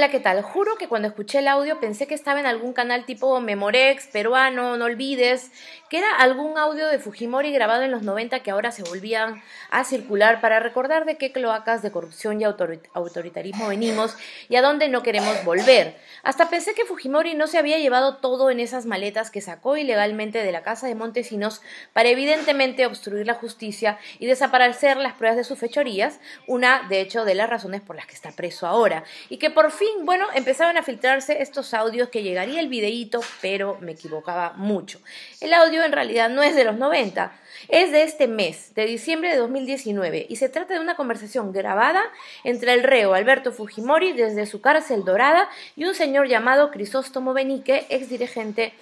Hola, ¿qué tal? Juro que cuando escuché el audio pensé que estaba en algún canal tipo Memorex, peruano, no olvides, que era algún audio de Fujimori grabado en los 90 que ahora se volvían a circular para recordar de qué cloacas de corrupción y autoritarismo venimos y a dónde no queremos volver. Hasta pensé que Fujimori no se había llevado todo en esas maletas que sacó ilegalmente de la casa de Montesinos para evidentemente obstruir la justicia y desaparecer las pruebas de sus fechorías, una de hecho de las razones por las que está preso ahora, y que por fin bueno, empezaban a filtrarse estos audios que llegaría el videíto, pero me equivocaba mucho. El audio en realidad no es de los 90, es de este mes, de diciembre de 2019, y se trata de una conversación grabada entre el reo Alberto Fujimori desde su cárcel dorada y un señor llamado Crisóstomo Benique, ex dirigente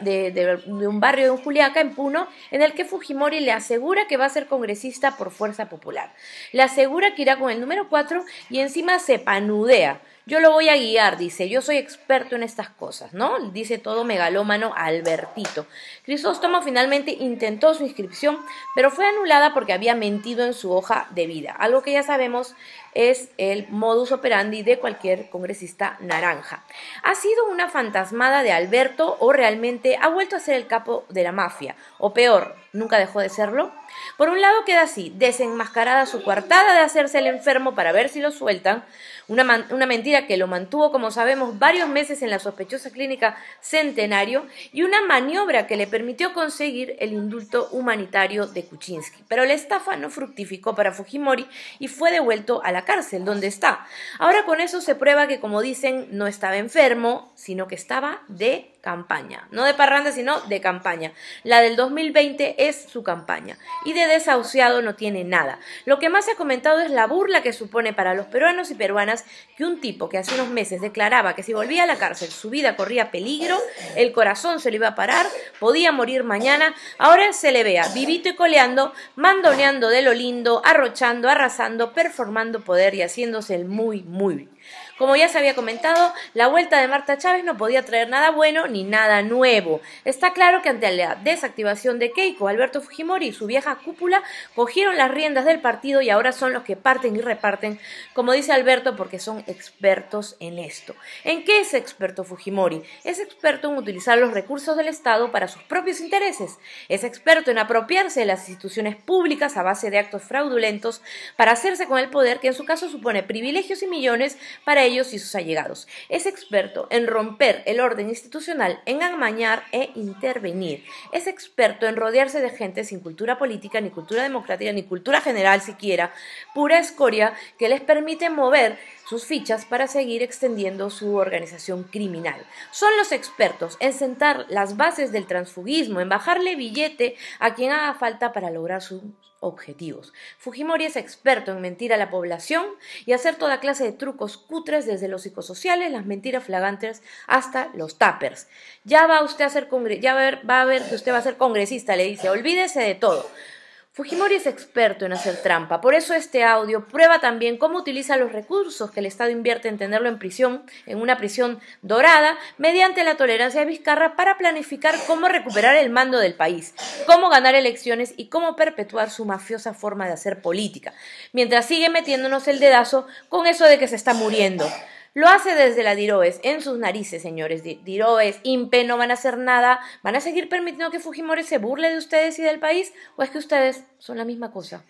de, un barrio de un Juliaca, en Puno, en el que Fujimori le asegura que va a ser congresista por fuerza popular. Le asegura que irá con el número 4 y encima se panudea. Yo lo voy a guiar, dice, yo soy experto en estas cosas, ¿no? Dice todo megalómano Albertito. Crisóstomo finalmente intentó su inscripción, pero fue anulada porque había mentido en su hoja de vida. Algo que ya sabemos es el modus operandi de cualquier congresista naranja. ¿Ha sido una fantasmada de Alberto o realmente ha vuelto a ser el capo de la mafia, o peor, nunca dejó de serlo, por un lado queda así, desenmascarada su coartada de hacerse el enfermo para ver si lo sueltan, una, mentira que lo mantuvo, como sabemos, varios meses en la sospechosa clínica Centenario y una maniobra que le permitió conseguir el indulto humanitario de Kuczynski. Pero la estafa no fructificó para Fujimori y fue devuelto a la cárcel, donde está. Ahora con eso se prueba que, como dicen, no estaba enfermo, sino que estaba de campaña. No de parranda, sino de campaña. La del 2020 es su campaña y de desahuciado no tiene nada. Lo que más se ha comentado es la burla que supone para los peruanos y peruanas que un tipo que hace unos meses declaraba que si volvía a la cárcel su vida corría peligro, el corazón se le iba a parar, podía morir mañana, ahora se le vea vivito y coleando, mandoneando de lo lindo, arrochando, arrasando, performando poder y haciéndose el muy, muy. Como ya se había comentado, la vuelta de Marta Chávez no podía traer nada bueno ni nada nuevo. Está claro que ante la desactivación de Keiko, Alberto Fujimori y su vieja cúpula cogieron las riendas del partido y ahora son los que parten y reparten, como dice Alberto, porque son expertos en esto. ¿En qué es experto Fujimori? Es experto en utilizar los recursos del Estado para sus propios intereses. Es experto en apropiarse de las instituciones públicas a base de actos fraudulentos para hacerse con el poder que en su caso supone privilegios y millones para ellos y sus allegados. Es experto en romper el orden institucional, en amañar e intervenir. Es experto en rodearse de gente sin cultura política ni cultura democrática, ni cultura general siquiera, pura escoria que les permite mover sus fichas para seguir extendiendo su organización criminal. Son los expertos en sentar las bases del transfugismo, en bajarle billete a quien haga falta para lograr sus objetivos. Fujimori es experto en mentir a la población y hacer toda clase de trucos cutres desde los psicosociales, las mentiras flagrantes hasta los tappers. Ya va usted a ser va a ver que usted va a ser congresista, le dice, olvídese de todo. Fujimori es experto en hacer trampa, por eso este audio prueba también cómo utiliza los recursos que el Estado invierte en tenerlo en prisión, en una prisión dorada, mediante la tolerancia de Vizcarra para planificar cómo recuperar el mando del país, cómo ganar elecciones y cómo perpetuar su mafiosa forma de hacer política, mientras sigue metiéndonos el dedazo con eso de que se está muriendo. Lo hace desde la Diroes, en sus narices, señores. Diroes, Impe, no van a hacer nada. ¿Van a seguir permitiendo que Fujimori se burle de ustedes y del país? ¿O es que ustedes son la misma cosa?